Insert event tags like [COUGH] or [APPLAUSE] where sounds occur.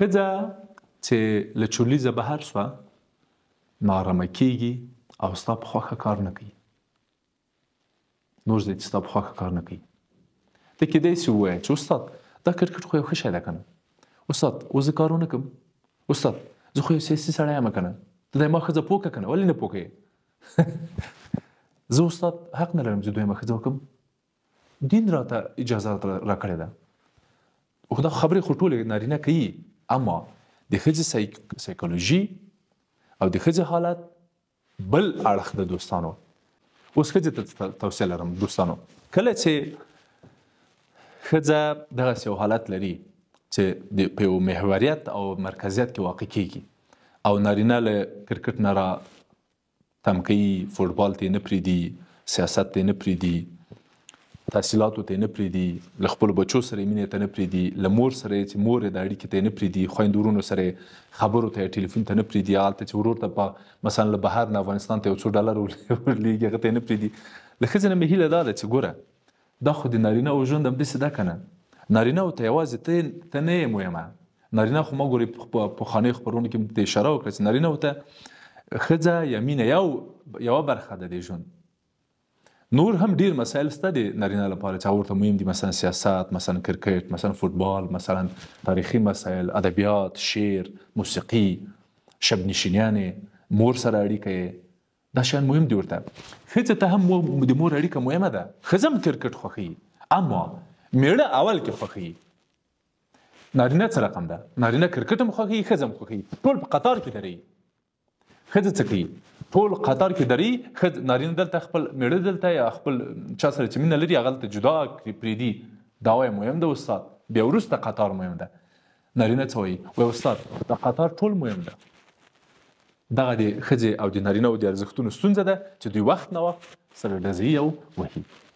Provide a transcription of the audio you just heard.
خزه چې له چولیزه بهر شو نارامه کیږي او ستاب خوخه کار نه کوي نور دې ستاب خوخه کار نه کوي ته کېدای شي وای چې استاد دا کرکټ خو یو ښه شی ده کنه استاد وز کارونه کوم استاد زه خو یو سیاسي سړی یم کنه ته دا ما خزه پوکه کنه ولې نه پوکه [LAUGHS] زه استاد حق نه لرم چې دوی ما خزه وکم دین راته اجازه راکړې ده خو دا خبرې خو ټولې نارینه کوي اما د ښځې سایکولوژي او د ښځې حالت بل اړخ د دوستانو اوس ښځې ته توصیه لرم دوستانو کله چې ښځه دغه یو حالت لري چې د په محوریت او مرکزیت کې واقع کیږي او نارینه له کرکټ نه را تمکې فوتبال ته نه پریدي سیاست ته نه پریدي تحصیلاتو ته نه پریدي ل خپل بچو سره مینې ته نه پریدي ل مور سره چې مور د اړیکې ته نه پریدي خويندورونو سره خبرو ته ټلیفون ته نه پریدي آلته چې ورور ته په مثلا له بهر نه افغانستان ته 100 ډالر ورلیږي ته نه پریدي ل خزنه مې هیله ده چې ګوره دا خو د نارینه او ژوند هم دسه ده کنه نارینه او ته یوازې ته نه مهمه نارینه خو ما ګوري په خانه خبرونه کې اشاره وکړه چې نارینه وته خځه یا مینه یو یو برخه ده د ژوند نور هم ډیر مسایل شته د نارینه لپاره چې ورته مهم دي مثلا سیاست مثلا کرکټ مثلا فوتبال مثلا تاریخي مسایل ادبیات شعر موسیقي شب نشینیان مور سره اړیکه دا شان مهم دي ورته خځه ته هم د مور اړیکه مهمه ده خزم کرکټ خوخي اما میړه اول کې خوخي نارینه سره رقم ده نارینه کرکټ هم خوخي خزم خوخي ټول په قطار کې درې خځه څه کوي ټول قطر کې دري خد نارینه دلته خپل میړه دلته یا خپل چا سره چې مینه لري هغه ته جدا پریدي دا وای مهم ده استاد بیا وروسته قطر مهم ده نارینه څه وایي وای استاد د قطر ټول مهم ده دغه د خځې او د نارینه او د ارزښتونو ستونزه ده چې دوی وخت نه وخت سره ډزې یو وهي